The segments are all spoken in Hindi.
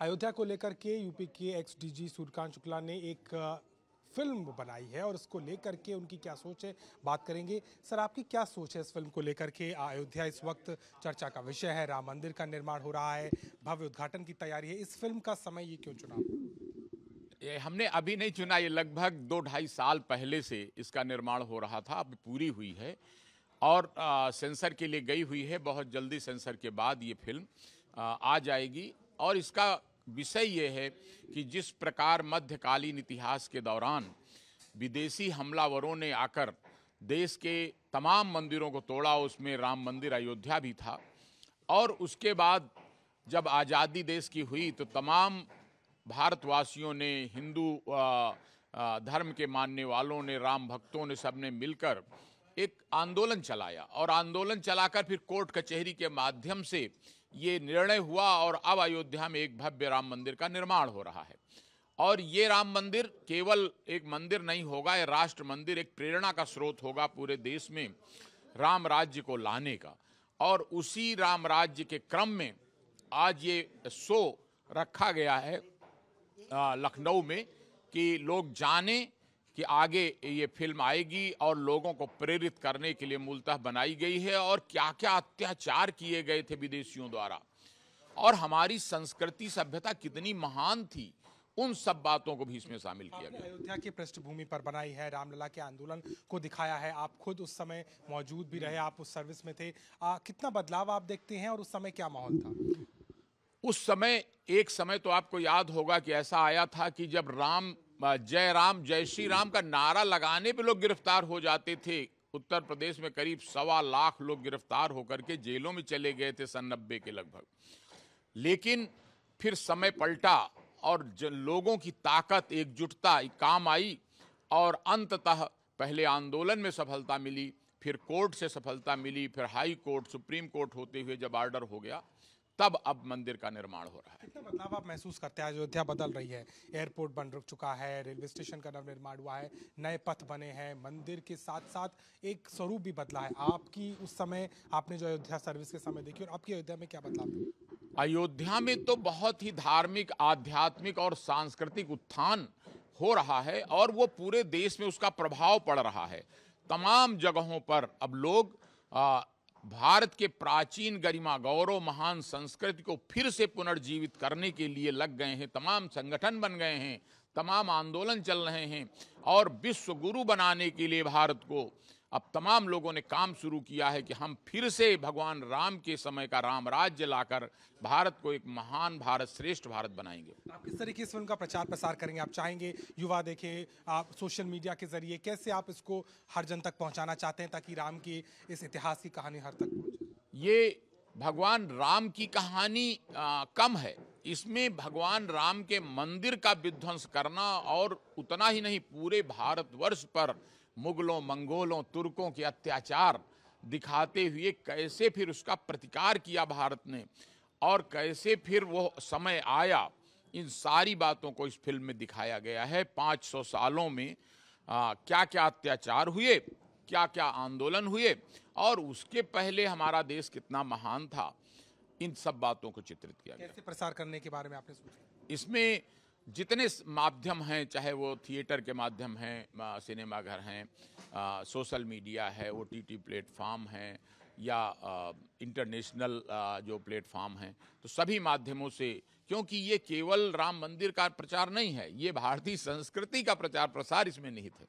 अयोध्या को लेकर के यूपी के एक्स डीजी सूर्यकांत शुक्ला ने एक फिल्म बनाई है और इसको लेकर के उनकी क्या सोच है बात करेंगे सर आपकी क्या सोच है इस फिल्म को लेकर के अयोध्या इस वक्त चर्चा का विषय है राम मंदिर का निर्माण हो रहा है भव्य उद्घाटन की तैयारी है इस फिल्म का समय ये क्यों चुना ये हमने अभी नहीं चुना ये लगभग दो ढाई साल पहले से इसका निर्माण हो रहा था अब पूरी हुई है और आ, सेंसर के लिए गई हुई है बहुत जल्दी सेंसर के बाद ये फिल्म आ, आ जाएगी और इसका विषय ये है कि जिस प्रकार मध्यकालीन इतिहास के दौरान विदेशी हमलावरों ने आकर देश के तमाम मंदिरों को तोड़ा उसमें राम मंदिर अयोध्या भी था और उसके बाद जब आज़ादी देश की हुई तो तमाम भारतवासियों ने हिंदू धर्म के मानने वालों ने राम भक्तों ने सब ने मिलकर एक आंदोलन चलाया और आंदोलन चलाकर फिर कोर्ट कचहरी के माध्यम से ये निर्णय हुआ और अब अयोध्या में एक भव्य राम मंदिर का निर्माण हो रहा है और ये राम मंदिर केवल एक मंदिर नहीं होगा ये राष्ट्र मंदिर एक प्रेरणा का स्रोत होगा पूरे देश में राम राज्य को लाने का और उसी राम राज्य के क्रम में आज ये शो रखा गया है लखनऊ में कि लोग जाने कि आगे ये फिल्म आएगी और लोगों को प्रेरित करने के लिए मूलतः बनाई गई है और क्या क्या अत्याचार किए गए थे विदेशियों द्वारा और हमारी संस्कृति सभ्यता कितनी महान थी उन सब बातों को भी इसमें शामिल किया गया अयोध्या की पृष्ठभूमि पर बनाई है रामलला के आंदोलन को दिखाया है आप खुद उस समय मौजूद भी रहे आप उस सर्विस में थे आ, कितना बदलाव आप देखते हैं और उस समय क्या माहौल था उस समय एक समय तो आपको याद होगा कि ऐसा आया था कि जब राम जय राम जय श्री राम का नारा लगाने पे लोग गिरफ्तार हो जाते थे उत्तर प्रदेश में करीब सवा लाख लोग गिरफ्तार होकर के जेलों में चले गए थे सन नब्बे के लगभग लेकिन फिर समय पलटा और लोगों की ताकत एकजुटता काम आई और अंततः पहले आंदोलन में सफलता मिली फिर कोर्ट से सफलता मिली फिर हाई कोर्ट सुप्रीम कोर्ट होते हुए जब आर्डर हो गया तब अब मंदिर का निर्माण हो रहा है कितना बदलाव आप महसूस करते हैं अयोध्या बदल रही है एयरपोर्ट बन रुक चुका है रेलवे स्टेशन का नवनिर्माण हुआ है नए पथ बने हैं मंदिर के साथ साथ एक स्वरूप भी बदला है आपकी उस समय आपने जो अयोध्या सर्विस के समय देखी और आपकी अयोध्या में क्या बदलाव अयोध्या में तो बहुत ही धार्मिक आध्यात्मिक और सांस्कृतिक उत्थान हो रहा है और वो पूरे देश में उसका प्रभाव पड़ रहा है तमाम जगहों पर अब लोग भारत के प्राचीन गरिमा गौरव महान संस्कृति को फिर से पुनर्जीवित करने के लिए लग गए हैं तमाम संगठन बन गए हैं तमाम आंदोलन चल रहे हैं और विश्व गुरु बनाने के लिए भारत को अब तमाम लोगों ने काम शुरू किया है कि हम फिर से भगवान राम के समय का राम राज्य लाकर भारत को एक महान भारत श्रेष्ठ भारत बनाएंगे आप किस तरीके से उनका प्रचार प्रसार करेंगे आप चाहेंगे युवा देखें आप सोशल मीडिया के जरिए कैसे आप इसको हर जन तक पहुंचाना चाहते हैं ताकि राम की इस इतिहास की कहानी हर तक पहुँचे ये भगवान राम की कहानी आ, कम है इसमें भगवान राम के मंदिर का विध्वंस करना और उतना ही नहीं पूरे भारतवर्ष पर मुगलों मंगोलों तुर्कों के अत्याचार दिखाते हुए कैसे फिर उसका प्रतिकार किया भारत ने और कैसे फिर वो समय आया इन सारी बातों को इस फिल्म में दिखाया गया है 500 सालों में आ, क्या क्या अत्याचार हुए क्या क्या आंदोलन हुए और उसके पहले हमारा देश कितना महान था इन सब बातों को चित्रित किया गया प्रसार करने के बारे में आपने सोचा इसमें जितने माध्यम हैं चाहे वो थिएटर के माध्यम हैं सिनेमाघर हैं सोशल मीडिया है ओ टी टी प्लेटफॉर्म हैं या इंटरनेशनल जो प्लेटफॉर्म हैं तो सभी माध्यमों से क्योंकि ये केवल राम मंदिर का प्रचार नहीं है ये भारतीय संस्कृति का प्रचार प्रसार इसमें निहित है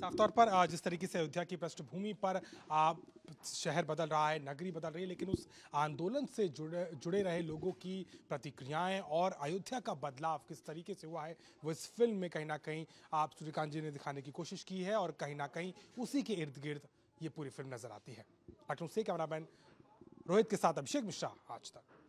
साफ तौर पर जिस तरीके से अयोध्या की पृष्ठभूमि पर आप शहर बदल रहा है नगरी बदल रही है लेकिन उस आंदोलन से जुड़े जुड़े रहे लोगों की प्रतिक्रियाएं और अयोध्या का बदलाव किस तरीके से हुआ है वो इस फिल्म में कहीं ना कहीं आप सूर्यकांत जी ने दिखाने की कोशिश की है और कहीं ना कहीं उसी के इर्द गिर्द ये पूरी फिल्म नजर आती है लखनऊ से कैमरामैन रोहित के साथ अभिषेक मिश्रा आज तक